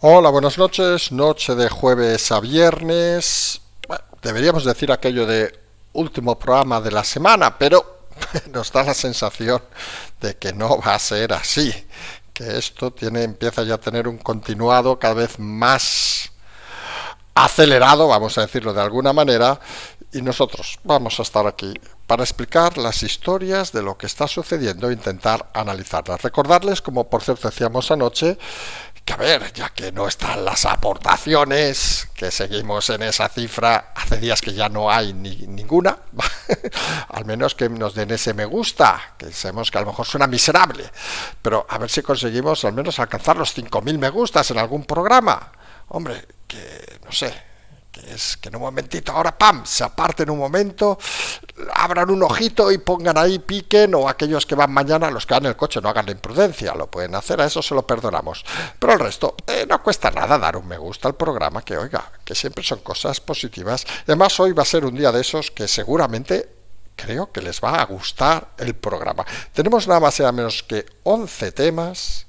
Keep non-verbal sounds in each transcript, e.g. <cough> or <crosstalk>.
Hola, buenas noches. Noche de jueves a viernes. deberíamos decir aquello de último programa de la semana, pero <laughs> nos da la sensación de que no va a ser así. Que esto tiene, empieza ya a tener un continuado cada vez más acelerado, vamos a decirlo de alguna manera, y nosotros vamos a estar aquí para explicar las historias de lo que está sucediendo e intentar analizarlas. Recordarles, como por cierto decíamos anoche, que a ver, ya que no están las aportaciones, que seguimos en esa cifra, hace días que ya no hay ni, ninguna, <laughs> al menos que nos den ese me gusta, que sabemos que a lo mejor suena miserable, pero a ver si conseguimos al menos alcanzar los 5.000 me gustas en algún programa. Hombre, que no sé, es que en un momentito, ahora pam, se aparten un momento, abran un ojito y pongan ahí, piquen, o aquellos que van mañana, los que van en el coche, no hagan la imprudencia, lo pueden hacer, a eso se lo perdonamos. Pero el resto, eh, no cuesta nada dar un me gusta al programa, que oiga, que siempre son cosas positivas. Además, hoy va a ser un día de esos que seguramente creo que les va a gustar el programa. Tenemos nada más y nada menos que 11 temas,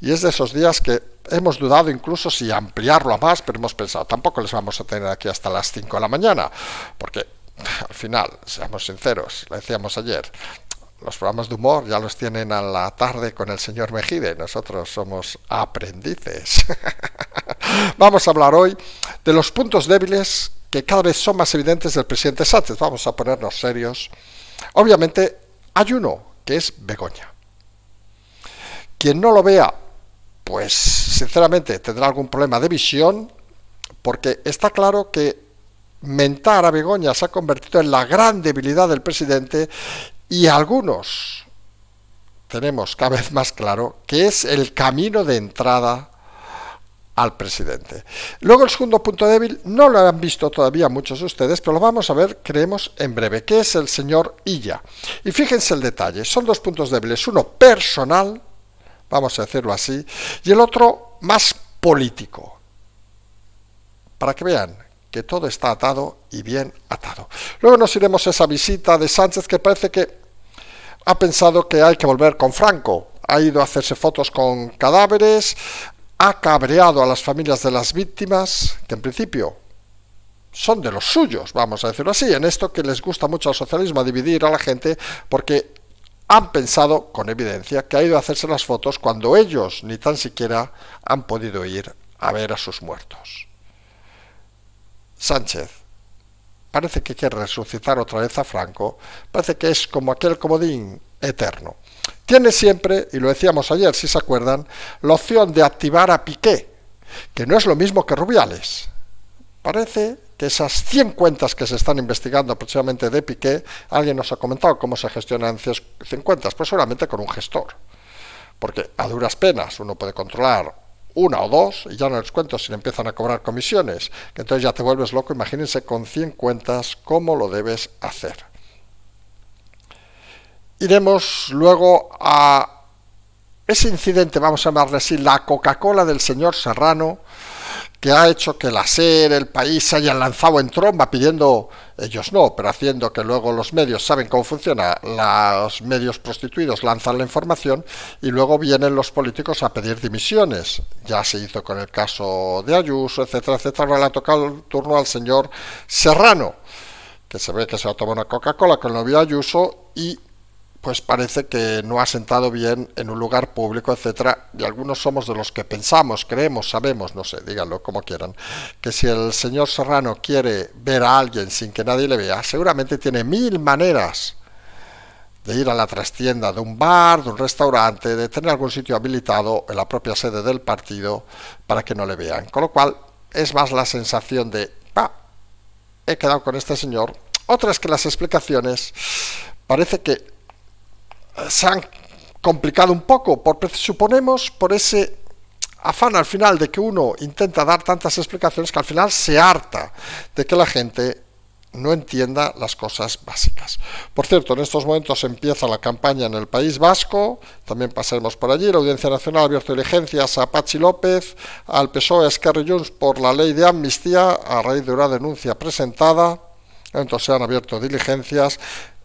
y es de esos días que hemos dudado incluso si ampliarlo a más, pero hemos pensado, tampoco les vamos a tener aquí hasta las 5 de la mañana, porque al final, seamos sinceros, lo decíamos ayer, los programas de humor ya los tienen a la tarde con el señor Mejide, nosotros somos aprendices. <laughs> Vamos a hablar hoy de los puntos débiles que cada vez son más evidentes del presidente Sánchez. Vamos a ponernos serios. Obviamente hay uno, que es Begoña. Quien no lo vea pues sinceramente tendrá algún problema de visión, porque está claro que mentar a Begoña se ha convertido en la gran debilidad del presidente y algunos tenemos cada vez más claro que es el camino de entrada al presidente. Luego el segundo punto débil no lo han visto todavía muchos de ustedes, pero lo vamos a ver, creemos, en breve, que es el señor Illa. Y fíjense el detalle, son dos puntos débiles, uno personal vamos a decirlo así, y el otro más político, para que vean que todo está atado y bien atado. Luego nos iremos a esa visita de Sánchez que parece que ha pensado que hay que volver con Franco, ha ido a hacerse fotos con cadáveres, ha cabreado a las familias de las víctimas, que en principio son de los suyos, vamos a decirlo así, en esto que les gusta mucho al socialismo, dividir a la gente, porque han pensado, con evidencia, que ha ido a hacerse las fotos cuando ellos ni tan siquiera han podido ir a ver a sus muertos. Sánchez. Parece que quiere resucitar otra vez a Franco. Parece que es como aquel comodín eterno. Tiene siempre, y lo decíamos ayer, si se acuerdan, la opción de activar a Piqué, que no es lo mismo que Rubiales. Parece que esas 100 cuentas que se están investigando aproximadamente de Piqué, alguien nos ha comentado cómo se gestionan 100 cuentas, pues seguramente con un gestor. Porque a duras penas uno puede controlar una o dos, y ya no les cuento si le empiezan a cobrar comisiones, que entonces ya te vuelves loco, imagínense con 100 cuentas cómo lo debes hacer. Iremos luego a ese incidente, vamos a llamarle así, la Coca-Cola del señor Serrano, que ha hecho que la SER, el país se hayan lanzado en tromba pidiendo, ellos no, pero haciendo que luego los medios saben cómo funciona, los medios prostituidos lanzan la información y luego vienen los políticos a pedir dimisiones. Ya se hizo con el caso de Ayuso, etcétera, etcétera. Ahora le ha tocado el turno al señor Serrano, que se ve que se ha tomado una Coca-Cola con el novio Ayuso y pues parece que no ha sentado bien en un lugar público, etcétera, y algunos somos de los que pensamos, creemos, sabemos, no sé, díganlo como quieran, que si el señor Serrano quiere ver a alguien sin que nadie le vea, seguramente tiene mil maneras de ir a la trastienda de un bar, de un restaurante, de tener algún sitio habilitado en la propia sede del partido para que no le vean. Con lo cual, es más la sensación de, ah, he quedado con este señor. Otras que las explicaciones parece que se han complicado un poco, por, suponemos, por ese afán al final de que uno intenta dar tantas explicaciones que al final se harta de que la gente no entienda las cosas básicas. Por cierto, en estos momentos empieza la campaña en el País Vasco, también pasaremos por allí, la Audiencia Nacional ha abierto diligencias a Pachi López, al PSOE a Esquerra por la ley de amnistía a raíz de una denuncia presentada, entonces se han abierto diligencias,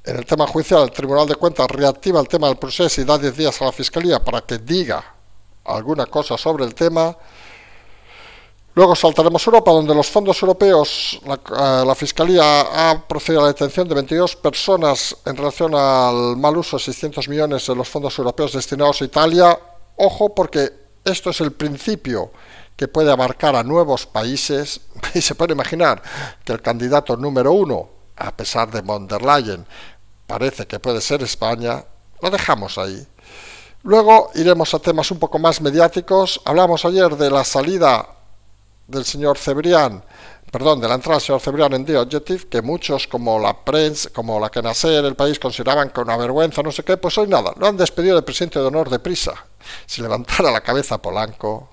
en el tema judicial, el Tribunal de Cuentas reactiva el tema del proceso y da 10 días a la Fiscalía para que diga alguna cosa sobre el tema. Luego saltaremos a Europa, donde los fondos europeos, eh, la, Fiscalía ha procedido a la detención de 22 personas en relación al mal uso de 600 millones de los fondos europeos destinados a Italia. Ojo, porque esto es el principio que puede abarcar a nuevos países <laughs> y se puede imaginar que el candidato número uno, a pesar de von der Leyen, parece que puede ser España, lo dejamos ahí. Luego iremos a temas un poco más mediáticos. Hablamos ayer de la salida del señor Cebrián, perdón, de la entrada del señor Cebrián en The Objective, que muchos como la prensa, como la que nace en el país consideraban que una vergüenza, no sé qué, pues hoy nada, lo han despedido del presidente de honor de prisa. Si levantara la cabeza Polanco,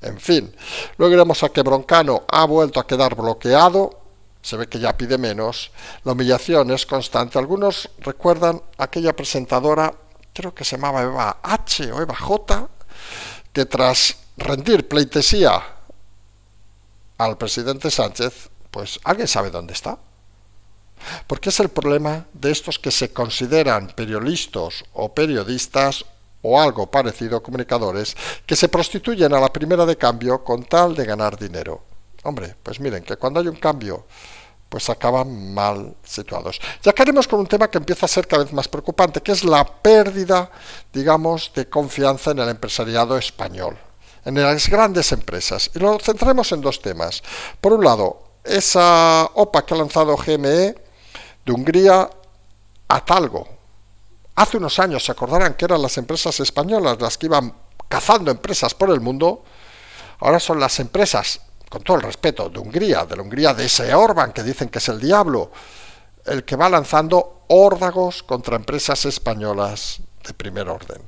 en fin. Luego iremos a que Broncano ha vuelto a quedar bloqueado se ve que ya pide menos, la humillación es constante. Algunos recuerdan aquella presentadora, creo que se llamaba Eva H o Eva J, que tras rendir pleitesía al presidente Sánchez, pues alguien sabe dónde está. Porque es el problema de estos que se consideran periodistas o periodistas o algo parecido comunicadores, que se prostituyen a la primera de cambio con tal de ganar dinero. Hombre, pues miren, que cuando hay un cambio, pues acaban mal situados. Ya queremos con un tema que empieza a ser cada vez más preocupante, que es la pérdida, digamos, de confianza en el empresariado español, en las grandes empresas. Y lo centremos en dos temas. Por un lado, esa OPA que ha lanzado GME de Hungría a Talgo. Hace unos años se acordarán que eran las empresas españolas las que iban cazando empresas por el mundo. Ahora son las empresas con todo el respeto, de Hungría, de la Hungría de ese Orban que dicen que es el diablo, el que va lanzando órdagos contra empresas españolas de primer orden.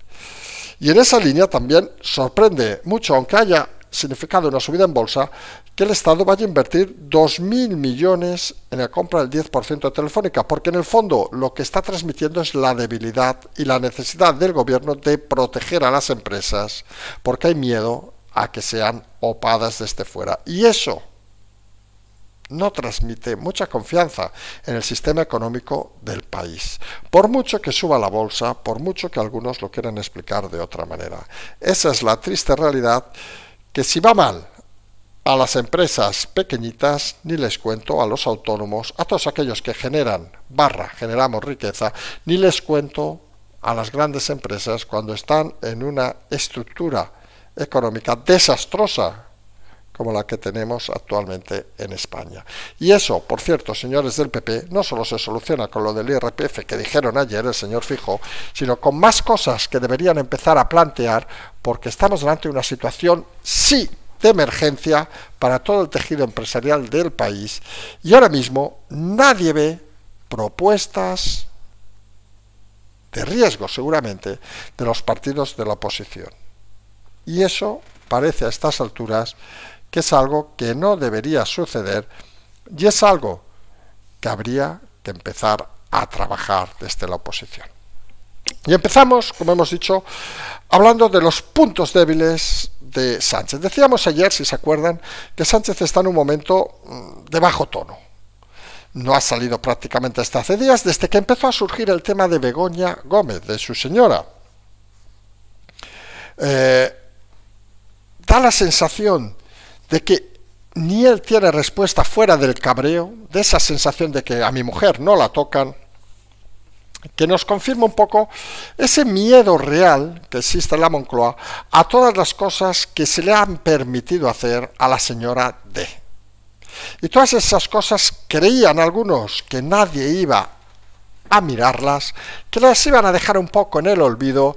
Y en esa línea también sorprende mucho, aunque haya significado una subida en bolsa, que el Estado vaya a invertir 2.000 millones en la compra del 10% de Telefónica, porque en el fondo lo que está transmitiendo es la debilidad y la necesidad del gobierno de proteger a las empresas, porque hay miedo a que sean opadas desde fuera. Y eso no transmite mucha confianza en el sistema económico del país, por mucho que suba la bolsa, por mucho que algunos lo quieran explicar de otra manera. Esa es la triste realidad que si va mal a las empresas pequeñitas, ni les cuento a los autónomos, a todos aquellos que generan barra, generamos riqueza, ni les cuento a las grandes empresas cuando están en una estructura económica desastrosa como la que tenemos actualmente en España. Y eso, por cierto, señores del PP, no solo se soluciona con lo del IRPF que dijeron ayer el señor Fijo, sino con más cosas que deberían empezar a plantear porque estamos delante de una situación, sí, de emergencia para todo el tejido empresarial del país y ahora mismo nadie ve propuestas de riesgo seguramente de los partidos de la oposición. Y eso parece a estas alturas que es algo que no debería suceder y es algo que habría que empezar a trabajar desde la oposición. Y empezamos, como hemos dicho, hablando de los puntos débiles de Sánchez. Decíamos ayer, si se acuerdan, que Sánchez está en un momento mm, de bajo tono. No ha salido prácticamente hasta hace días, desde que empezó a surgir el tema de Begoña Gómez, de su señora. Eh, da la sensación de que ni él tiene respuesta fuera del cabreo, de esa sensación de que a mi mujer no la tocan, que nos confirma un poco ese miedo real que existe en la Moncloa a todas las cosas que se le han permitido hacer a la señora D. Y todas esas cosas creían algunos que nadie iba a mirarlas, que las iban a dejar un poco en el olvido.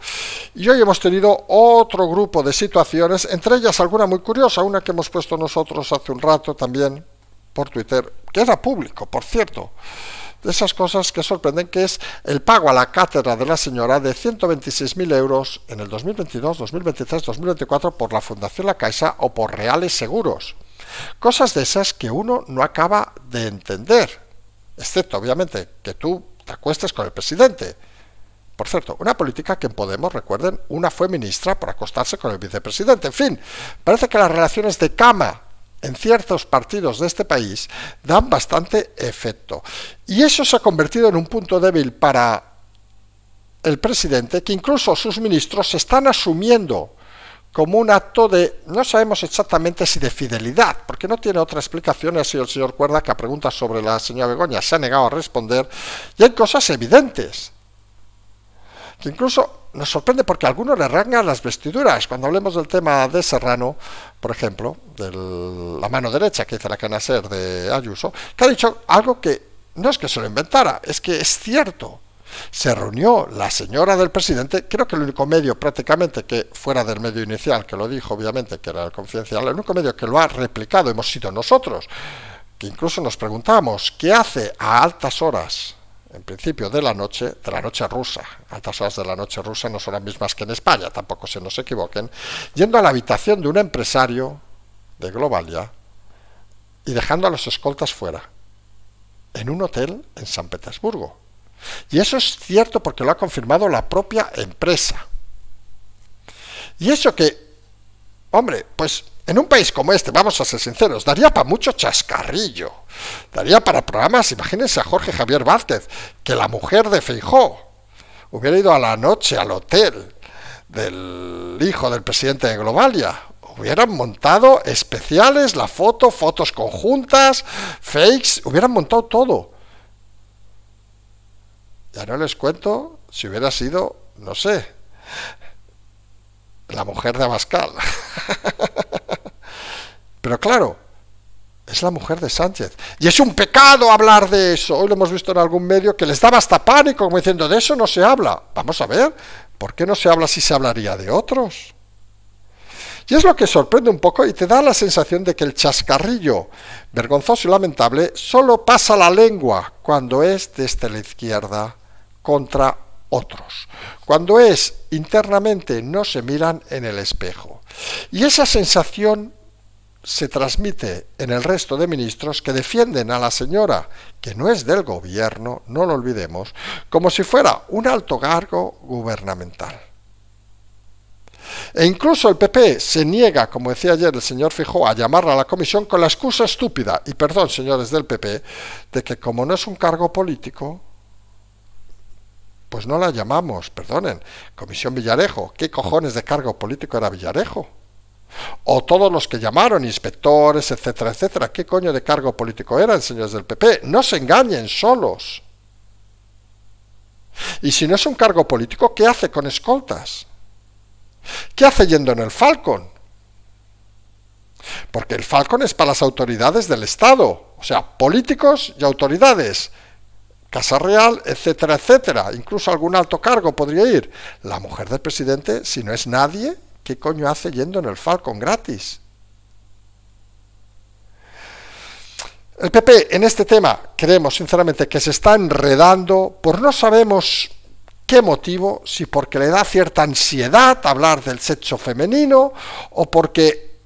Y hoy hemos tenido otro grupo de situaciones, entre ellas alguna muy curiosa, una que hemos puesto nosotros hace un rato también por Twitter, que era público, por cierto. De esas cosas que sorprenden, que es el pago a la cátedra de la señora de 126.000 euros en el 2022, 2023, 2024 por la Fundación La Caixa o por Reales Seguros. Cosas de esas que uno no acaba de entender, excepto obviamente que tú acuestes con el presidente. Por cierto, una política que en Podemos, recuerden, una fue ministra por acostarse con el vicepresidente. En fin, parece que las relaciones de cama en ciertos partidos de este país dan bastante efecto. Y eso se ha convertido en un punto débil para el presidente, que incluso sus ministros se están asumiendo como un acto de, no sabemos exactamente si de fidelidad, porque no tiene otra explicación, ha sido el señor Cuerda que a preguntas sobre la señora Begoña se ha negado a responder, y hay cosas evidentes, que incluso nos sorprende porque a algunos le arrancan las vestiduras. Cuando hablemos del tema de Serrano, por ejemplo, de la mano derecha que hizo la canaser de Ayuso, que ha dicho algo que no es que se lo inventara, es que es cierto. Se reunió la señora del presidente, creo que el único medio prácticamente que fuera del medio inicial, que lo dijo obviamente, que era el confidencial, el único medio que lo ha replicado hemos sido nosotros, que incluso nos preguntamos qué hace a altas horas, en principio de la noche, de la noche rusa, altas horas de la noche rusa no son las mismas que en España, tampoco se nos equivoquen, yendo a la habitación de un empresario de Globalia y dejando a los escoltas fuera, en un hotel en San Petersburgo. Y eso es cierto porque lo ha confirmado la propia empresa. Y eso que, hombre, pues en un país como este, vamos a ser sinceros, daría para mucho chascarrillo. Daría para programas, imagínense a Jorge Javier Vázquez, que la mujer de Feijó hubiera ido a la noche al hotel del hijo del presidente de Globalia. Hubieran montado especiales, la foto, fotos conjuntas, fakes, hubieran montado todo. Ya no les cuento si hubiera sido, no sé, la mujer de Abascal. <laughs> Pero claro, es la mujer de Sánchez. Y es un pecado hablar de eso. Hoy lo hemos visto en algún medio que les daba hasta pánico, como diciendo, de eso no se habla. Vamos a ver, ¿por qué no se habla si se hablaría de otros? Y es lo que sorprende un poco y te da la sensación de que el chascarrillo, vergonzoso y lamentable, solo pasa la lengua cuando es desde la izquierda contra otros. Cuando es internamente no se miran en el espejo. Y esa sensación se transmite en el resto de ministros que defienden a la señora, que no es del gobierno, no lo olvidemos, como si fuera un alto cargo gubernamental. E incluso el PP se niega, como decía ayer el señor Fijó, a llamarla a la comisión con la excusa estúpida, y perdón señores del PP, de que como no es un cargo político, pues no la llamamos, perdonen, Comisión Villarejo. ¿Qué cojones de cargo político era Villarejo? O todos los que llamaron, inspectores, etcétera, etcétera. ¿Qué coño de cargo político eran, señores del PP? No se engañen solos. Y si no es un cargo político, ¿qué hace con escoltas? ¿Qué hace yendo en el Falcon? Porque el Falcon es para las autoridades del Estado, o sea, políticos y autoridades. Casa Real, etcétera, etcétera. Incluso algún alto cargo podría ir. La mujer del presidente, si no es nadie, ¿qué coño hace yendo en el Falcon gratis? El PP en este tema creemos sinceramente que se está enredando por no sabemos qué motivo, si porque le da cierta ansiedad hablar del sexo femenino o porque,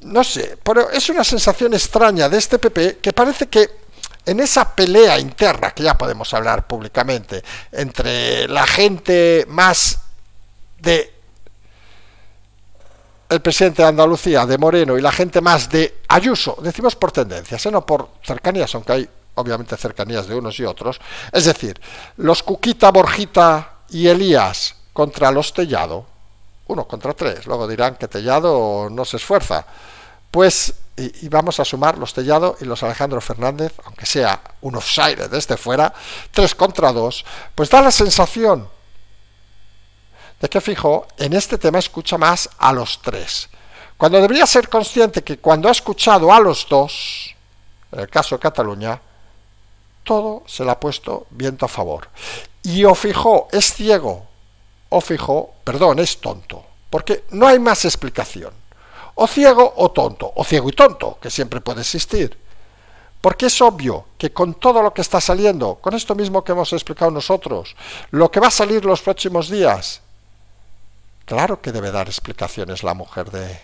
no sé, pero es una sensación extraña de este PP que parece que en esa pelea interna, que ya podemos hablar públicamente, entre la gente más de el presidente de Andalucía, de Moreno, y la gente más de Ayuso, decimos por tendencias, sino ¿eh? no por cercanías, aunque hay obviamente cercanías de unos y otros, es decir, los Cuquita, Borjita y Elías contra los Tellado, uno contra tres, luego dirán que Tellado no se esfuerza, pues y, vamos a sumar los Tellado y los Alejandro Fernández, aunque sea un offside desde fuera, tres contra dos, pues da la sensación de que fijo, en este tema escucha más a los tres. Cuando debería ser consciente que cuando ha escuchado a los dos, en el caso de Cataluña, todo se le ha puesto viento a favor. Y o fijo, es ciego, o fijo, perdón, es tonto, porque no hay más explicación o ciego o tonto, o ciego y tonto, que siempre puede existir. Porque es obvio que con todo lo que está saliendo, con esto mismo que hemos explicado nosotros, lo que va a salir los próximos días, claro que debe dar explicaciones la mujer de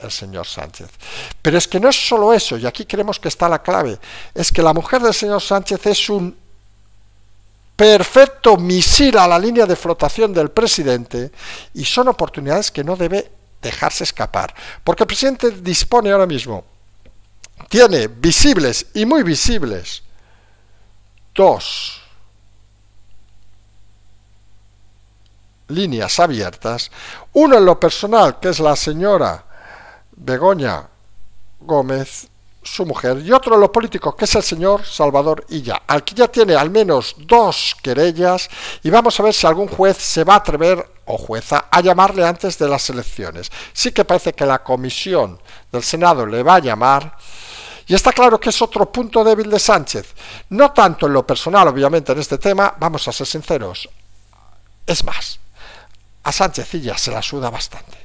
el señor Sánchez. Pero es que no es solo eso, y aquí creemos que está la clave, es que la mujer del señor Sánchez es un perfecto misil a la línea de flotación del presidente y son oportunidades que no debe dejarse escapar. Porque el presidente dispone ahora mismo, tiene visibles y muy visibles dos líneas abiertas, uno en lo personal, que es la señora Begoña Gómez, su mujer, y otro de los políticos, que es el señor Salvador Illa, al que ya tiene al menos dos querellas, y vamos a ver si algún juez se va a atrever o jueza a llamarle antes de las elecciones. Sí que parece que la comisión del Senado le va a llamar. Y está claro que es otro punto débil de Sánchez. No tanto en lo personal, obviamente, en este tema, vamos a ser sinceros. Es más, a Sánchez Illa se la suda bastante,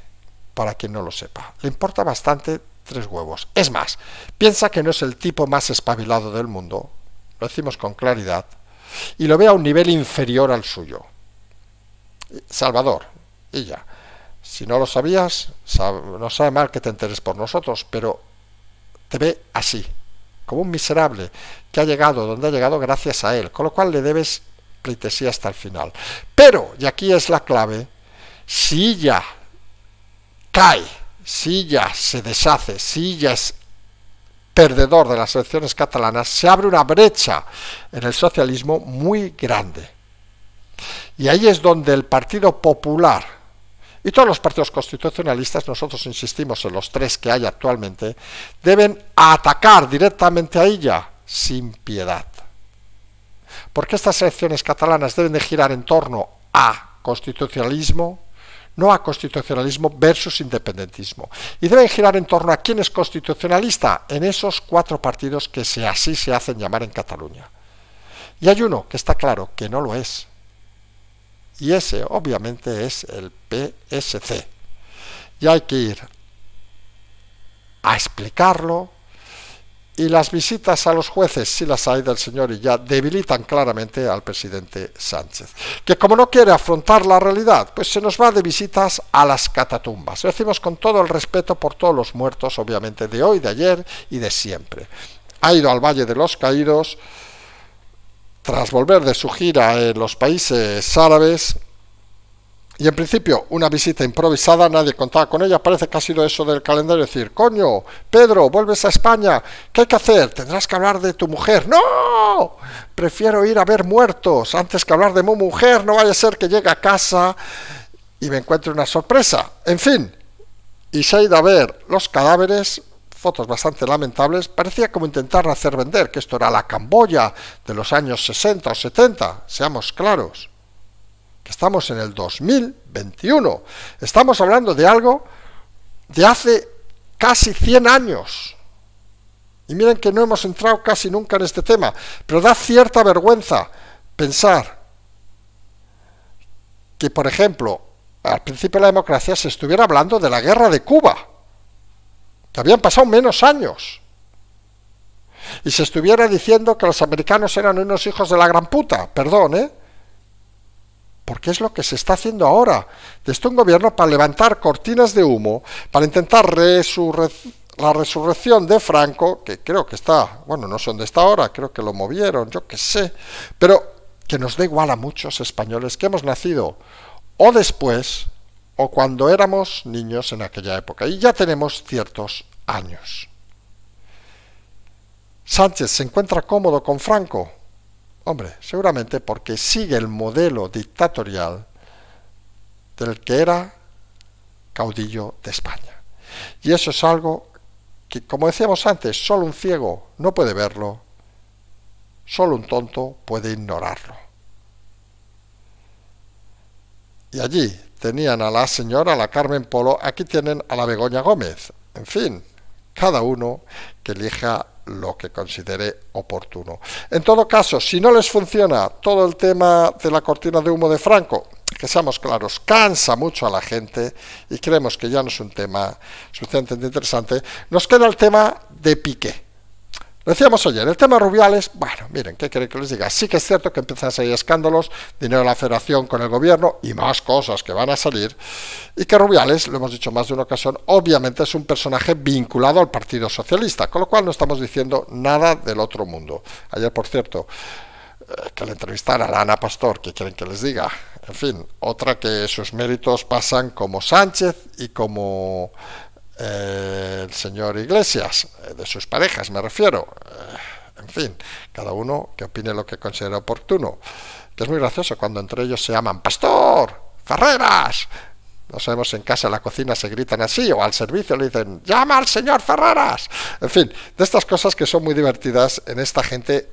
para quien no lo sepa. Le importa bastante tres huevos. Es más, piensa que no es el tipo más espabilado del mundo, lo decimos con claridad, y lo ve a un nivel inferior al suyo. Salvador, y ya. Si no lo sabías, no sabe mal que te enteres por nosotros, pero te ve así, como un miserable que ha llegado donde ha llegado gracias a él, con lo cual le debes pleitesía hasta el final. Pero, y aquí es la clave, si ya cae si ella se deshace, si ella es perdedor de las elecciones catalanas, se abre una brecha en el socialismo muy grande. Y ahí es donde el Partido Popular y todos los partidos constitucionalistas, nosotros insistimos en los tres que hay actualmente, deben atacar directamente a ella sin piedad. Porque estas elecciones catalanas deben de girar en torno a constitucionalismo, no a constitucionalismo versus independentismo. Y deben girar en torno a quién es constitucionalista en esos cuatro partidos que así se hacen llamar en Cataluña. Y hay uno que está claro que no lo es. Y ese obviamente es el PSC. Y hay que ir a explicarlo, y las visitas a los jueces, si las hay del señor y ya, debilitan claramente al presidente Sánchez, que como no quiere afrontar la realidad, pues se nos va de visitas a las catatumbas. Lo decimos con todo el respeto por todos los muertos, obviamente, de hoy, de ayer y de siempre. Ha ido al Valle de los Caídos, tras volver de su gira en los países árabes, y en principio, una visita improvisada, nadie contaba con ella, parece que ha sido eso del calendario, decir, coño, Pedro, vuelves a España, ¿qué hay que hacer? Tendrás que hablar de tu mujer. ¡No! Prefiero ir a ver muertos antes que hablar de mi mujer, no vaya a ser que llegue a casa y me encuentre una sorpresa. En fin, y se ha ido a ver los cadáveres, fotos bastante lamentables, parecía como intentar hacer vender que esto era la Camboya de los años 60 o 70, seamos claros que estamos en el 2021. Estamos hablando de algo de hace casi 100 años. Y miren que no hemos entrado casi nunca en este tema, pero da cierta vergüenza pensar que, por ejemplo, al principio de la democracia se estuviera hablando de la guerra de Cuba, que habían pasado menos años, y se estuviera diciendo que los americanos eran unos hijos de la gran puta, perdón, ¿eh? porque es lo que se está haciendo ahora desde un gobierno para levantar cortinas de humo, para intentar la resurrección de Franco, que creo que está, bueno, no son de esta hora, creo que lo movieron, yo qué sé, pero que nos da igual a muchos españoles que hemos nacido o después o cuando éramos niños en aquella época y ya tenemos ciertos años. Sánchez se encuentra cómodo con Franco, Hombre, seguramente porque sigue el modelo dictatorial del que era caudillo de España. Y eso es algo que, como decíamos antes, solo un ciego no puede verlo, solo un tonto puede ignorarlo. Y allí tenían a la señora, a la Carmen Polo, aquí tienen a la Begoña Gómez. En fin, cada uno que elija lo que considere oportuno. En todo caso, si no les funciona todo el tema de la cortina de humo de Franco, que seamos claros, cansa mucho a la gente y creemos que ya no es un tema suficientemente interesante, nos queda el tema de pique. Decíamos ayer, el tema Rubiales, bueno, miren, ¿qué quieren que les diga? Sí que es cierto que empiezan a salir escándalos, dinero de la federación con el gobierno y más cosas que van a salir, y que Rubiales, lo hemos dicho más de una ocasión, obviamente es un personaje vinculado al Partido Socialista, con lo cual no estamos diciendo nada del otro mundo. Ayer, por cierto, eh, que le entrevistara a Ana Pastor, que quieren que les diga, en fin, otra que sus méritos pasan como Sánchez y como el señor Iglesias, eh, de sus parejas me refiero. Eh, en fin, cada uno que opine lo que considera oportuno. Que es muy gracioso cuando entre ellos se llaman Pastor, Ferreras. No sabemos en casa, en la cocina se gritan así o al servicio le dicen llama al señor Ferreras. En fin, de estas cosas que son muy divertidas en esta gente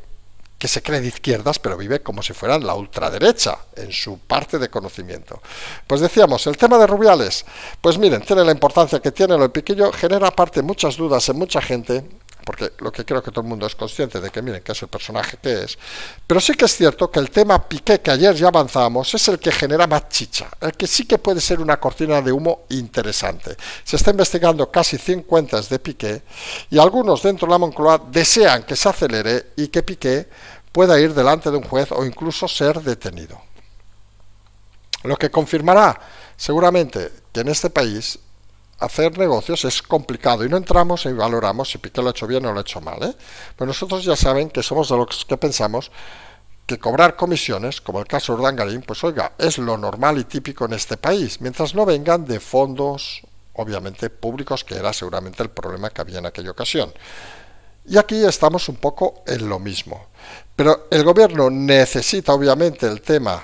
que se cree de izquierdas, pero vive como si fuera la ultraderecha en su parte de conocimiento. Pues decíamos, el tema de Rubiales, pues miren, tiene la importancia que tiene, lo de Piquillo genera aparte muchas dudas en mucha gente, porque lo que creo que todo el mundo es consciente de que miren qué es el personaje que es. Pero sí que es cierto que el tema Piqué, que ayer ya avanzamos es el que genera más chicha, el que sí que puede ser una cortina de humo interesante. Se está investigando casi 100 cuentas de Piqué y algunos dentro de la Moncloa desean que se acelere y que Piqué pueda ir delante de un juez o incluso ser detenido. Lo que confirmará seguramente que en este país hacer negocios es complicado y no entramos y valoramos si Piqué lo ha hecho bien o lo ha hecho mal. ¿eh? Pero nosotros ya saben que somos de los que pensamos que cobrar comisiones, como el caso Urdangarín, pues oiga, es lo normal y típico en este país, mientras no vengan de fondos, obviamente, públicos, que era seguramente el problema que había en aquella ocasión. Y aquí estamos un poco en lo mismo. Pero el gobierno necesita, obviamente, el tema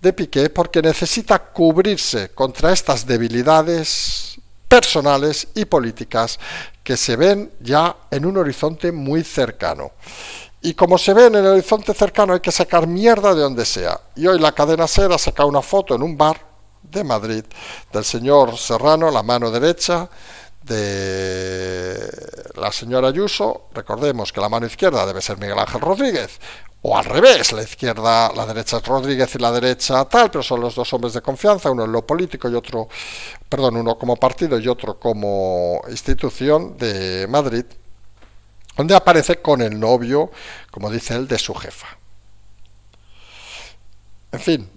de Piqué porque necesita cubrirse contra estas debilidades personales y políticas que se ven ya en un horizonte muy cercano. Y como se ve en el horizonte cercano hay que sacar mierda de donde sea. Y hoy la cadena SER ha una foto en un bar de Madrid del señor Serrano, la mano derecha de la señora Ayuso. Recordemos que la mano izquierda debe ser Miguel Ángel Rodríguez, o al revés, la izquierda, la derecha es Rodríguez y la derecha tal, pero son los dos hombres de confianza, uno en lo político y otro, perdón, uno como partido y otro como institución de Madrid, donde aparece con el novio, como dice él, de su jefa. En fin,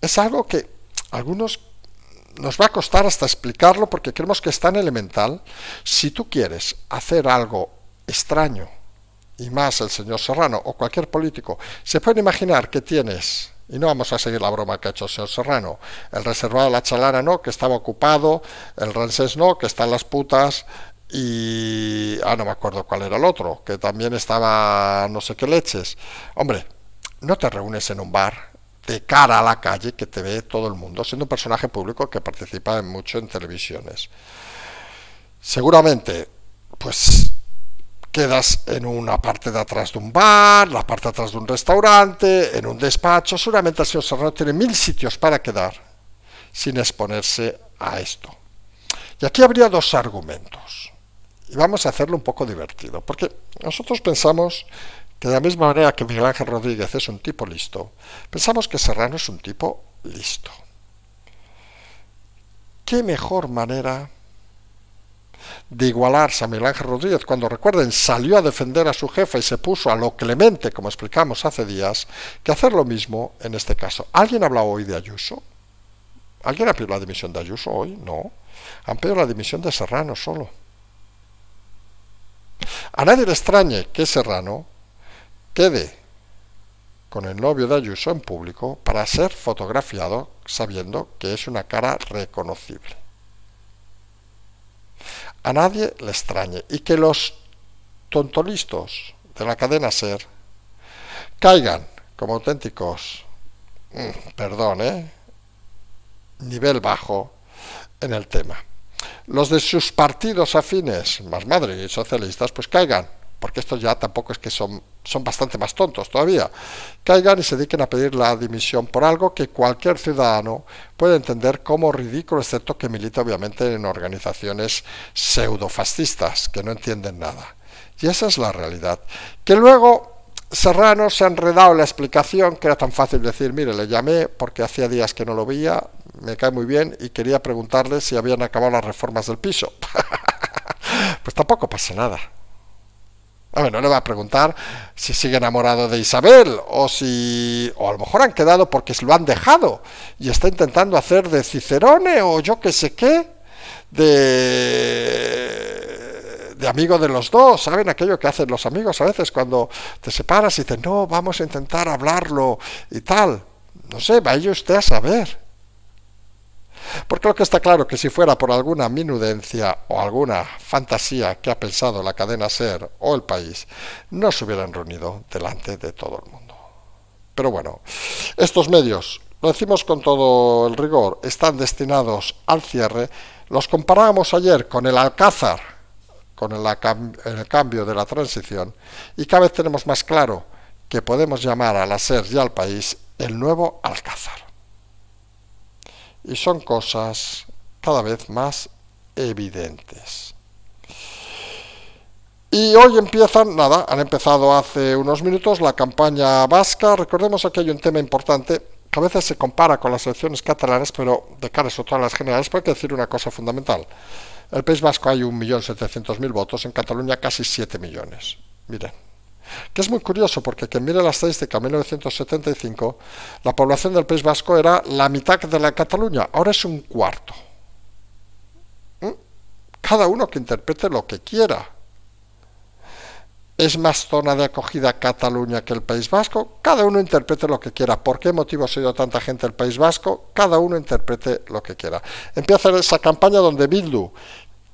es algo que algunos nos va a costar hasta explicarlo porque creemos que es tan elemental. Si tú quieres hacer algo extraño, y más el señor Serrano o cualquier político, se pueden imaginar que tienes, y no vamos a seguir la broma que ha hecho el señor Serrano, el reservado de la chalana no, que estaba ocupado, el Ransés no, que en las putas, y ah, no me acuerdo cuál era el otro, que también estaba no sé qué leches. Hombre, no te reúnes en un bar de cara a la calle que te ve todo el mundo, siendo un personaje público que participa mucho en televisiones. Seguramente, pues quedas en una parte de atrás de un bar, la parte de atrás de un restaurante, en un despacho. Seguramente el señor Serrano tiene mil sitios para quedar sin exponerse a esto. Y aquí habría dos argumentos. Y vamos a hacerlo un poco divertido, porque nosotros pensamos que de la misma manera que Miguel Ángel Rodríguez es un tipo listo, pensamos que Serrano es un tipo listo. ¿Qué mejor manera de igualar a Miguel Ángel Rodríguez, cuando recuerden salió a defender a su jefa y se puso a lo clemente, como explicamos hace días, que hacer lo mismo en este caso. ¿Alguien ha hablado hoy de Ayuso? ¿Alguien ha pedido la dimisión de Ayuso hoy? No. Han pedido la dimisión de Serrano solo. A nadie le extrañe que Serrano quede con el novio de Ayuso en público para ser fotografiado sabiendo que es una cara reconocible a nadie le extrañe y que los tontolistos de la cadena SER caigan como auténticos, mm, perdón, ¿eh? nivel bajo en el tema. Los de sus partidos afines, más madre, y socialistas, pues caigan porque estos ya tampoco es que son, bastante más tontos todavía, caigan y se dediquen a pedir la dimisión por algo que cualquier ciudadano puede entender como ridículo, excepto que milita obviamente en organizaciones pseudofascistas que no entienden nada. Y esa es la realidad. Que luego Serrano se ha enredado la explicación, que era tan fácil decir, mire, le llamé porque hacía días que no lo veía, me cae muy bien y quería preguntarle si habían acabado las reformas del piso. <laughs> pues tampoco pasa nada. Ah, bueno, le va a preguntar si sigue enamorado de Isabel o si... o a lo mejor han quedado porque se lo han dejado y está intentando hacer de Cicerone o yo qué sé qué, de... de amigo de los dos. ¿Saben aquello que hacen los amigos a veces cuando te separas y te no, vamos a intentar hablarlo y tal? No sé, vaya usted a saber. Porque lo que está claro que si fuera por alguna minudencia o alguna fantasía que ha pensado la cadena SER o el país, no se hubieran reunido delante de todo el mundo. Pero bueno, estos medios, lo decimos con todo el rigor, están destinados al cierre. Los comparábamos ayer con el Alcázar, con el, el cambio de la transición, y cada vez tenemos más claro que podemos llamar a la SER y al país el nuevo Alcázar y son cosas cada vez más evidentes. Y hoy empiezan, nada, han empezado hace unos minutos la campaña vasca. Recordemos aquí hay un tema importante que a veces se compara con las elecciones catalanas, pero de cara a todas las generales, pero hay que decir una cosa fundamental. En el País Vasco hay 1.700.000 votos, en Cataluña casi 7 millones. Miren que es muy curioso porque que mire la estadística en 1975, la población del País Vasco era la mitad de la Cataluña, ahora es un cuarto. ¿Mm? Cada uno que interprete lo que quiera. ¿Es más zona de acogida Cataluña que el País Vasco? Cada uno interprete lo que quiera. ¿Por qué motivo se sido tanta gente al País Vasco? Cada uno interprete lo que quiera. Empieza esa campaña donde Bildu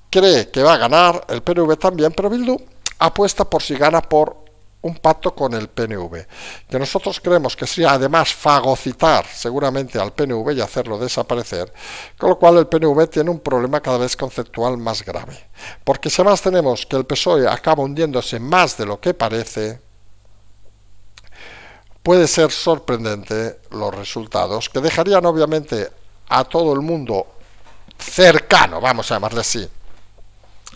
cree que va a ganar, el PNV también, pero Bildu apuesta por si gana por un pacto con el PNV, que nosotros creemos que sería además fagocitar seguramente al PNV y hacerlo desaparecer, con lo cual el PNV tiene un problema cada vez conceptual más grave. Porque si además tenemos que el PSOE acaba hundiéndose más de lo que parece, puede ser sorprendente los resultados, que dejarían obviamente a todo el mundo cercano, vamos a llamarle así,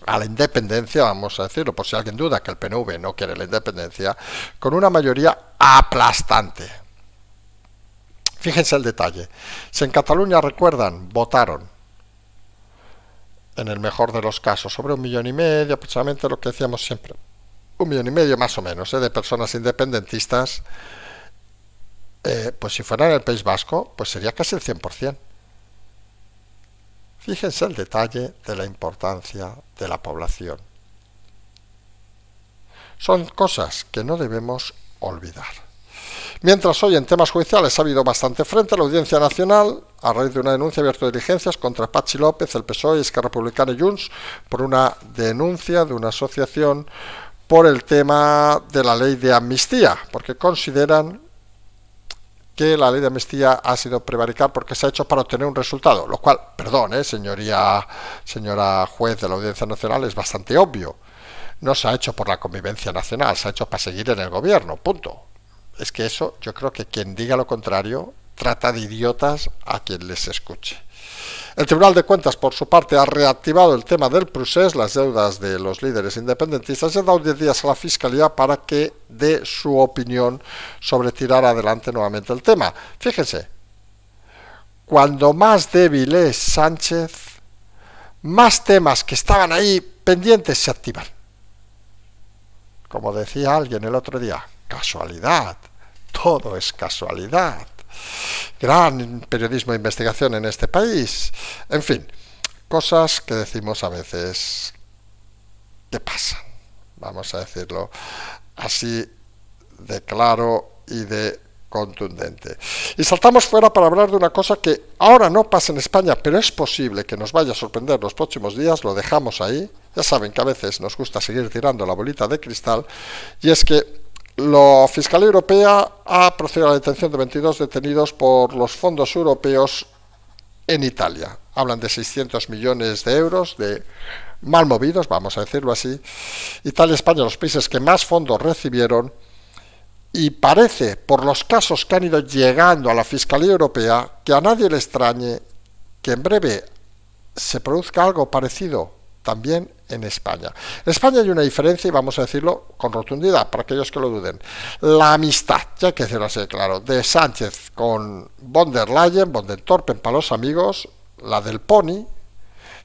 a la independencia, vamos a decirlo, por si alguien duda que el PNV no quiere la independencia, con una mayoría aplastante. Fíjense el detalle. Si en Cataluña, recuerdan, votaron en el mejor de los casos, sobre un millón y medio, aproximadamente lo que decíamos siempre, un millón y medio más o menos ¿eh? de personas independentistas, eh, pues si fuera en el País Vasco, pues sería casi el 100%. Fíjense el detalle de la importancia de la población. Son cosas que no debemos olvidar. Mientras hoy en temas judiciales ha habido bastante frente, a la Audiencia Nacional, a raíz de una denuncia abierta de diligencias contra Pachi López, el PSOE, Esquerra Republicana y Junts, por una denuncia de una asociación por el tema de la ley de amnistía, porque consideran que la ley de amnistía ha sido prevaricar porque se ha hecho para obtener un resultado, lo cual, perdón, ¿eh? señoría, señora juez de la Audiencia Nacional, es bastante obvio. No se ha hecho por la convivencia nacional, se ha hecho para seguir en el gobierno, punto. Es que eso, yo creo que quien diga lo contrario, trata de idiotas a quien les escuche. El Tribunal de Cuentas, por su parte, ha reactivado el tema del procés, las deudas de los líderes independentistas, y ha dado 10 días a la Fiscalía para que dé su opinión sobre tirar adelante nuevamente el tema. Fíjense, cuando más débil es Sánchez, más temas que estaban ahí pendientes se activan. Como decía alguien el otro día, casualidad, todo es casualidad gran periodismo de investigación en este país. En fin, cosas que decimos a veces que pasan, vamos a decirlo así de claro y de contundente. Y saltamos fuera para hablar de una cosa que ahora no pasa en España, pero es posible que nos vaya a sorprender los próximos días, lo dejamos ahí. Ya saben que a veces nos gusta seguir tirando la bolita de cristal, y es que la Fiscalía Europea ha procedido a la detención de 22 detenidos por los fondos europeos en Italia. Hablan de 600 millones de euros de mal movidos, vamos a decirlo así. Italia y España, los países que más fondos recibieron, y parece, por los casos que han ido llegando a la Fiscalía Europea, que a nadie le extrañe que en breve se produzca algo parecido también en España. En España hay una diferencia, y vamos a decirlo con rotundidad, para aquellos que lo duden. La amistad, ya hay que decirlo así, claro, de Sánchez con von der Leyen, von der Torpen para los amigos, la del Pony,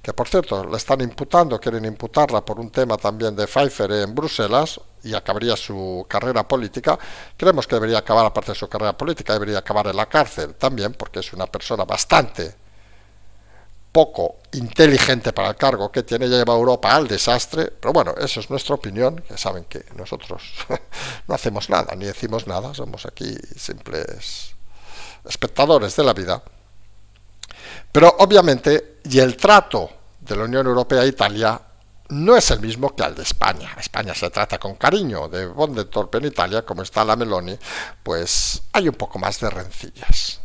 que por cierto le están imputando, quieren imputarla por un tema también de Pfeiffer en Bruselas y acabaría su carrera política. Creemos que debería acabar, aparte de su carrera política, debería acabar en la cárcel también, porque es una persona bastante poco inteligente para el cargo que tiene, lleva a Europa al desastre, pero bueno, eso es nuestra opinión, ya saben que nosotros <laughs> no hacemos nada, ni decimos nada, somos aquí simples espectadores de la vida. Pero obviamente, y el trato de la Unión Europea a Italia no es el mismo que al de España. España se trata con cariño de Bondetorpe en Italia, como está la Meloni, pues hay un poco más de rencillas.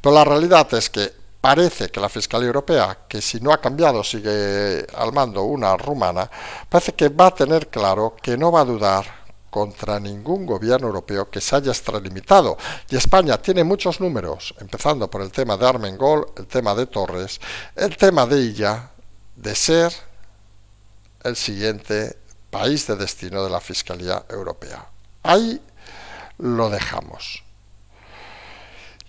Pero la realidad es que parece que la Fiscalía Europea, que si no ha cambiado sigue al mando una rumana, parece que va a tener claro que no va a dudar contra ningún gobierno europeo que se haya extralimitado. Y España tiene muchos números, empezando por el tema de Armengol, el tema de Torres, el tema de ella de ser el siguiente país de destino de la Fiscalía Europea. Ahí lo dejamos.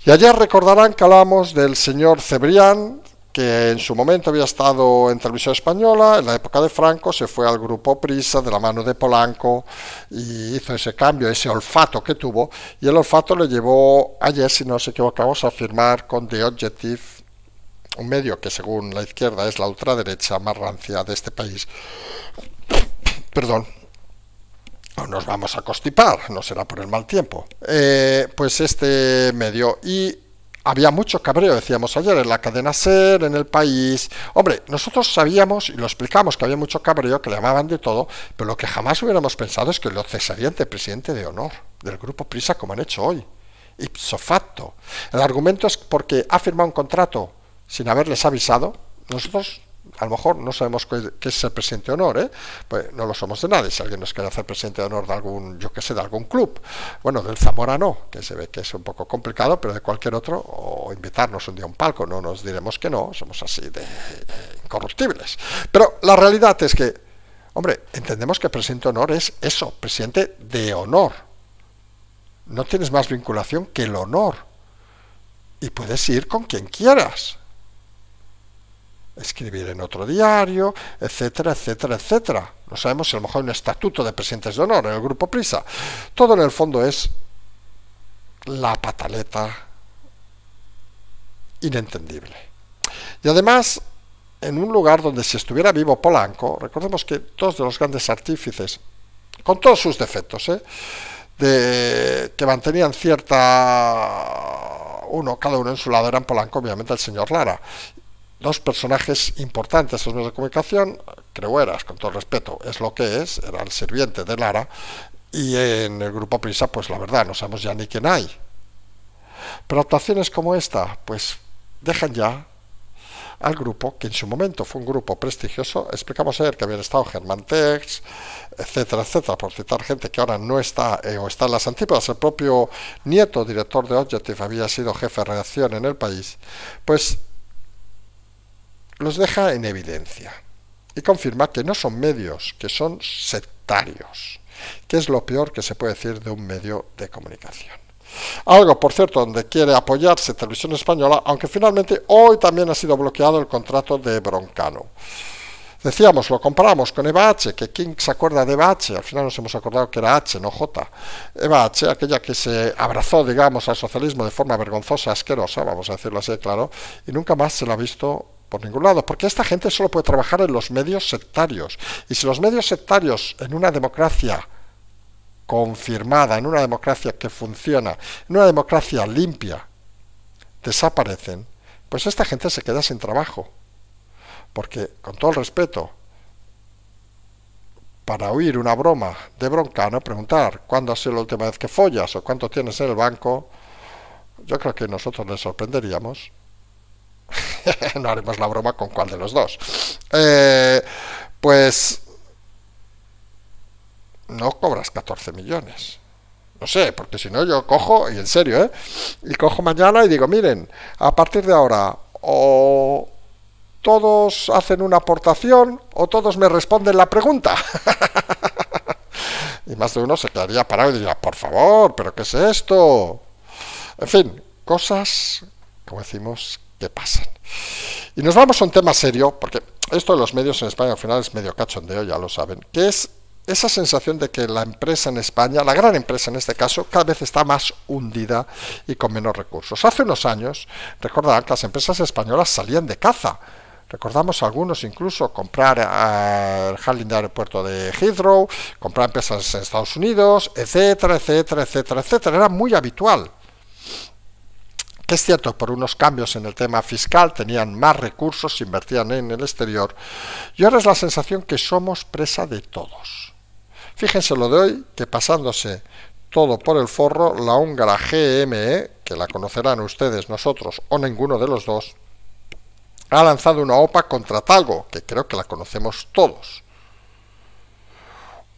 Y ayer recordarán que hablamos del señor Cebrián, que en su momento había estado en televisión española, en la época de Franco se fue al grupo Prisa de la mano de Polanco y hizo ese cambio, ese olfato que tuvo, y el olfato le llevó ayer, si no nos equivocamos, a firmar con The Objective, un medio que según la izquierda es la ultraderecha más rancia de este país. Perdón nos vamos a constipar, no será por el mal tiempo. Eh, pues este medio. Y había mucho cabreo, decíamos ayer, en la cadena SER, en el país. Hombre, nosotros sabíamos y lo explicamos que había mucho cabreo, que le llamaban de todo, pero lo que jamás hubiéramos pensado es que lo cesarían de presidente de honor del grupo Prisa, como han hecho hoy. Ipso facto. El argumento es porque ha firmado un contrato sin haberles avisado. Nosotros a lo mejor no sabemos qué, es el presidente de honor, ¿eh? pues no lo somos de nadie. Si alguien nos quiere hacer presidente de honor de algún, yo qué sé, de algún club, bueno, del Zamora no, que se ve que es un poco complicado, pero de cualquier otro, o invitarnos un día a un palco, no nos diremos que no, somos así de eh, incorruptibles. Pero la realidad es que, hombre, entendemos que presidente de honor es eso, presidente de honor. No tienes más vinculación que el honor. Y puedes ir con quien quieras escribir en otro diario, etcétera, etcétera, etcétera. No sabemos si a lo mejor hay un estatuto de presidentes de honor en el grupo Prisa. Todo en el fondo es la pataleta inentendible. Y además, en un lugar donde si estuviera vivo Polanco, recordemos que todos de los grandes artífices, con todos sus defectos, ¿eh? de, que mantenían cierta uno, cada uno en su lado, eran Polanco, obviamente el señor Lara, dos personajes importantes en los medios de comunicación, Creueras, con todo respeto, es lo que es, era el sirviente de Lara, y en el grupo Prisa, pues la verdad, no sabemos ya ni quién hay. Pero actuaciones como esta, pues dejan ya al grupo, que en su momento fue un grupo prestigioso, explicamos ayer que habían estado Germán Tex, etcétera, etcétera, por citar gente que ahora no está eh, o está en las antípodas, el propio Nieto, director de Objective, había sido jefe de reacción en el país, pues los deja en evidencia y confirma que no son medios, que son sectarios, que es lo peor que se puede decir de un medio de comunicación. Algo, por cierto, donde quiere apoyarse Televisión Española, aunque finalmente hoy también ha sido bloqueado el contrato de Broncano. Decíamos, lo comparamos con Eva H, que quién se acuerda de Eva H, al final nos hemos acordado que era H, no J. Eva H, aquella que se abrazó, digamos, al socialismo de forma vergonzosa, asquerosa, vamos a decirlo así, claro, y nunca más se la ha visto por ningún lado, porque esta gente solo puede trabajar en los medios sectarios. Y si los medios sectarios en una democracia confirmada, en una democracia que funciona, en una democracia limpia, desaparecen, pues esta gente se queda sin trabajo. Porque, con todo el respeto, para oír una broma de broncano, preguntar cuándo ha sido la última vez que follas o cuánto tienes en el banco, yo creo que nosotros les sorprenderíamos <laughs> no haremos la broma con cuál de los dos. Eh, pues no cobras 14 millones. No sé, porque si no yo cojo, y en serio, ¿eh? Y cojo mañana y digo, miren, a partir de ahora, o todos hacen una aportación, o todos me responden la pregunta. <laughs> y más de uno se quedaría parado y diría, por favor, pero ¿qué es esto? En fin, cosas, como decimos, pasan. Y nos vamos a un tema serio, porque esto de los medios en España al final es medio cachondeo, ya lo saben, que es esa sensación de que la empresa en España, la gran empresa en este caso, cada vez está más hundida y con menos recursos. Hace unos años, recordarán que las empresas españolas salían de caza. Recordamos algunos incluso comprar eh, el handling de aeropuerto de Heathrow, comprar empresas en Estados Unidos, etcétera, etcétera, etcétera, etcétera. Era muy habitual. Es cierto, por unos cambios en el tema fiscal tenían más recursos, invertían en el exterior y ahora es la sensación que somos presa de todos. Fíjense lo de hoy, que pasándose todo por el forro, la húngara GME, que la conocerán ustedes, nosotros o ninguno de los dos, ha lanzado una OPA contra Talgo, que creo que la conocemos todos.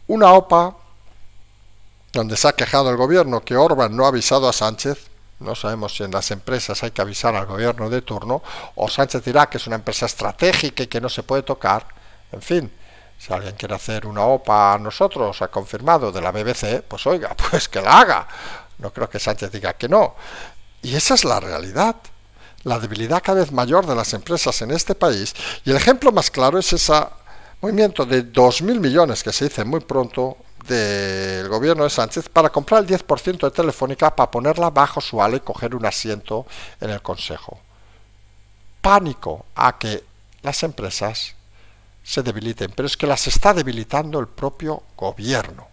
Una OPA donde se ha quejado el gobierno que Orban no ha avisado a Sánchez no sabemos si en las empresas hay que avisar al gobierno de turno, o Sánchez dirá que es una empresa estratégica y que no se puede tocar, en fin. Si alguien quiere hacer una OPA a nosotros, ha confirmado de la BBC, pues oiga, <laughs> pues que la haga. No creo que Sánchez diga que no. Y esa es la realidad. La debilidad cada vez mayor de las empresas en este país. Y el ejemplo más claro es ese movimiento de 2.000 millones que se dice muy pronto del gobierno de Sánchez para comprar el 10% de Telefónica para ponerla bajo su ala y coger un asiento en el Consejo. Pánico a que las empresas se debiliten, pero es que las está debilitando el propio gobierno.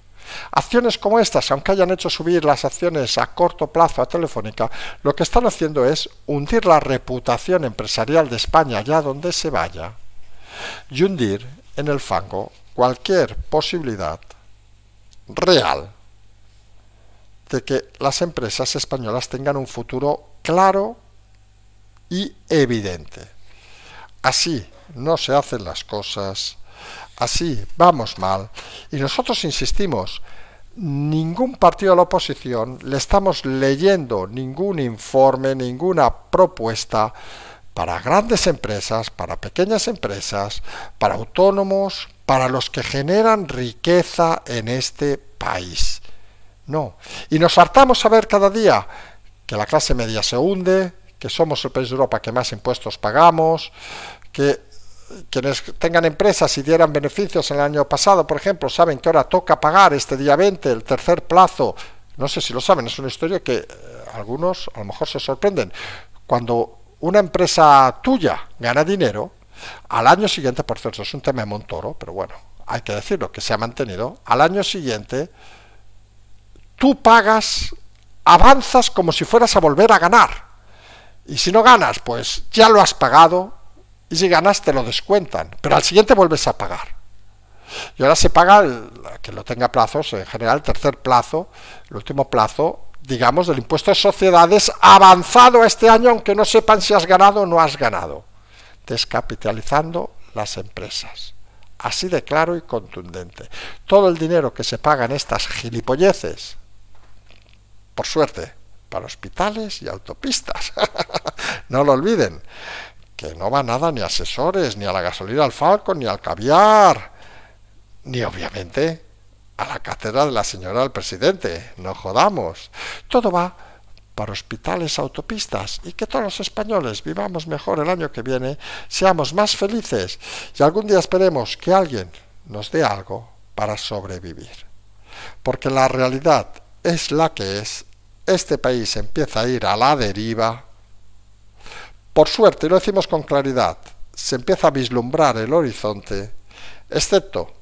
Acciones como estas, aunque hayan hecho subir las acciones a corto plazo a Telefónica, lo que están haciendo es hundir la reputación empresarial de España allá donde se vaya y hundir en el fango cualquier posibilidad real de que las empresas españolas tengan un futuro claro y evidente. Así no se hacen las cosas, así vamos mal y nosotros insistimos, ningún partido de la oposición le estamos leyendo ningún informe, ninguna propuesta, para grandes empresas, para pequeñas empresas, para autónomos, para los que generan riqueza en este país. No. Y nos hartamos a ver cada día que la clase media se hunde, que somos el país de Europa que más impuestos pagamos, que quienes tengan empresas y dieran beneficios en el año pasado, por ejemplo, saben que ahora toca pagar este día 20 el tercer plazo. No sé si lo saben, es una historia que eh, algunos a lo mejor se sorprenden. Cuando una empresa tuya gana dinero, al año siguiente, por cierto, es un tema de Montoro, pero bueno, hay que decirlo, que se ha mantenido, al año siguiente tú pagas, avanzas como si fueras a volver a ganar. Y si no ganas, pues ya lo has pagado y si ganas te lo descuentan, pero al siguiente vuelves a pagar. Y ahora se paga, el, que lo tenga plazos, en general el tercer plazo, el último plazo digamos, del impuesto de sociedades avanzado este año, aunque no sepan si has ganado o no has ganado, descapitalizando las empresas. Así de claro y contundente. Todo el dinero que se pagan estas gilipolleces, por suerte, para hospitales y autopistas. <laughs> no lo olviden, que no va nada ni a asesores, ni a la gasolina al Falcon, ni al caviar, ni obviamente a la cátedra de la señora del presidente. No jodamos. Todo va para hospitales, autopistas y que todos los españoles vivamos mejor el año que viene, seamos más felices y algún día esperemos que alguien nos dé algo para sobrevivir. Porque la realidad es la que es, este país empieza a ir a la deriva. Por suerte, y lo decimos con claridad, se empieza a vislumbrar el horizonte, excepto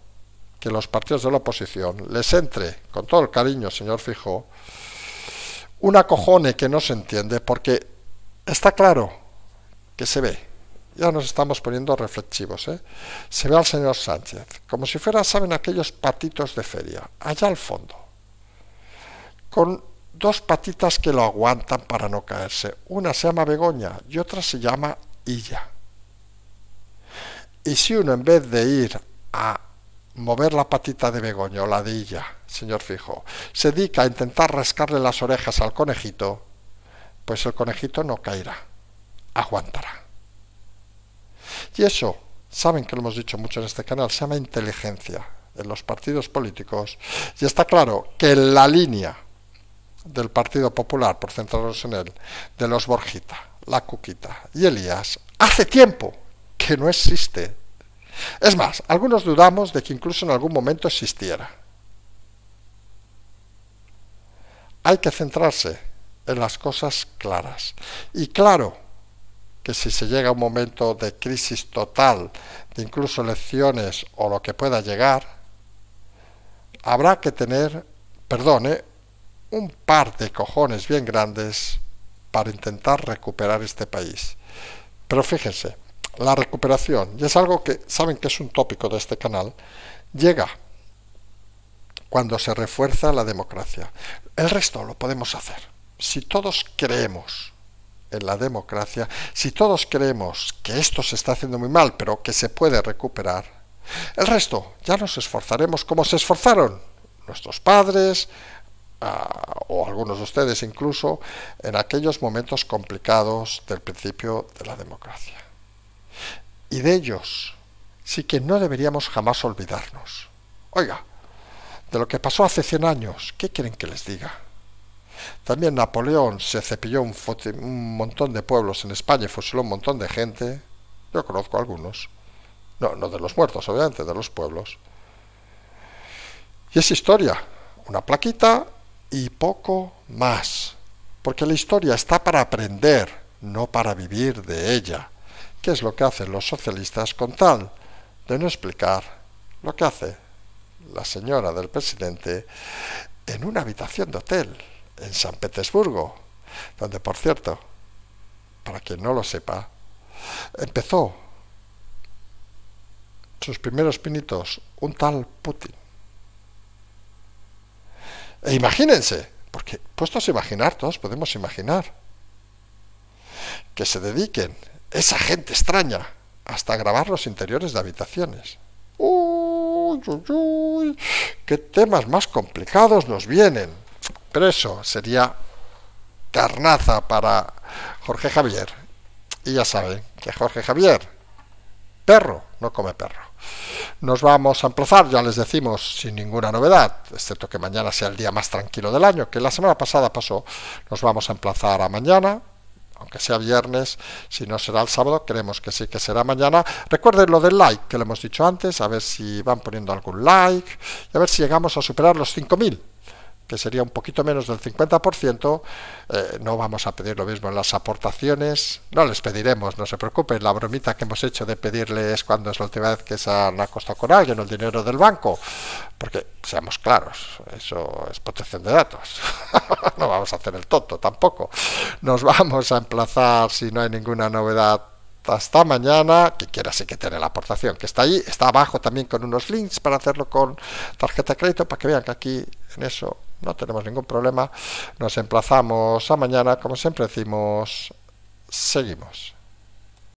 que los partidos de la oposición les entre, con todo el cariño, señor Fijó, una cojone que no se entiende porque está claro que se ve. Ya nos estamos poniendo reflexivos. ¿eh? Se ve al señor Sánchez, como si fuera, saben, aquellos patitos de feria, allá al fondo, con dos patitas que lo aguantan para no caerse. Una se llama Begoña y otra se llama Illa. Y si uno en vez de ir a mover la patita de Begoño, ella, señor Fijo, se dedica a intentar rascarle las orejas al conejito, pues el conejito no caerá, aguantará. Y eso, saben que lo hemos dicho mucho en este canal, se llama inteligencia en los partidos políticos, y está claro que la línea del Partido Popular, por centrarnos en él, de los Borjita, la Cuquita y Elías, hace tiempo que no existe es más, algunos dudamos de que incluso en algún momento existiera. Hay que centrarse en las cosas claras. Y claro que si se llega a un momento de crisis total, de incluso elecciones o lo que pueda llegar, habrá que tener, perdone, eh, un par de cojones bien grandes para intentar recuperar este país. Pero fíjense, la recuperación, y es algo que saben que es un tópico de este canal, llega cuando se refuerza la democracia. El resto lo podemos hacer. Si todos creemos en la democracia, si todos creemos que esto se está haciendo muy mal, pero que se puede recuperar, el resto ya nos esforzaremos como se esforzaron nuestros padres, ah, o algunos de ustedes incluso, en aquellos momentos complicados del principio de la democracia y de ellos sí que no deberíamos jamás olvidarnos. Oiga, de lo que pasó hace 100 años, ¿qué quieren que les diga? También Napoleón se cepilló un, montón de pueblos en España y fusiló un montón de gente. Yo conozco algunos. No, no de los muertos, obviamente, de los pueblos. Y es historia. Una plaquita y poco más. Porque la historia está para aprender, no para vivir de ella qué es lo que hacen los socialistas con tal de no explicar lo que hace la señora del presidente en una habitación de hotel en San Petersburgo, donde, por cierto, para quien no lo sepa, empezó sus primeros pinitos un tal Putin. E imagínense, porque puestos a imaginar, todos podemos imaginar, que se dediquen esa gente extraña, hasta grabar los interiores de habitaciones. Uy, uy, uy, qué temas más complicados nos vienen. Pero eso sería carnaza para Jorge Javier. Y ya saben que Jorge Javier, perro, no come perro. Nos vamos a emplazar, ya les decimos, sin ninguna novedad, excepto que mañana sea el día más tranquilo del año, que la semana pasada pasó. Nos vamos a emplazar a mañana, aunque sea viernes, si no será el sábado, creemos que sí que será mañana. Recuerden lo del like que le hemos dicho antes, a ver si van poniendo algún like y a ver si llegamos a superar los 5000 que sería un poquito menos del 50%, eh, no vamos a pedir lo mismo en las aportaciones, no les pediremos, no se preocupen, la bromita que hemos hecho de pedirles cuando es la última vez que se han acostado con alguien el dinero del banco, porque seamos claros, eso es protección de datos, <laughs> no vamos a hacer el tonto tampoco, nos vamos a emplazar si no hay ninguna novedad hasta mañana, que quiera sí que tiene la aportación, que está ahí, está abajo también con unos links para hacerlo con tarjeta de crédito, para que vean que aquí en eso no tenemos ningún problema. Nos emplazamos a mañana, como siempre decimos, seguimos.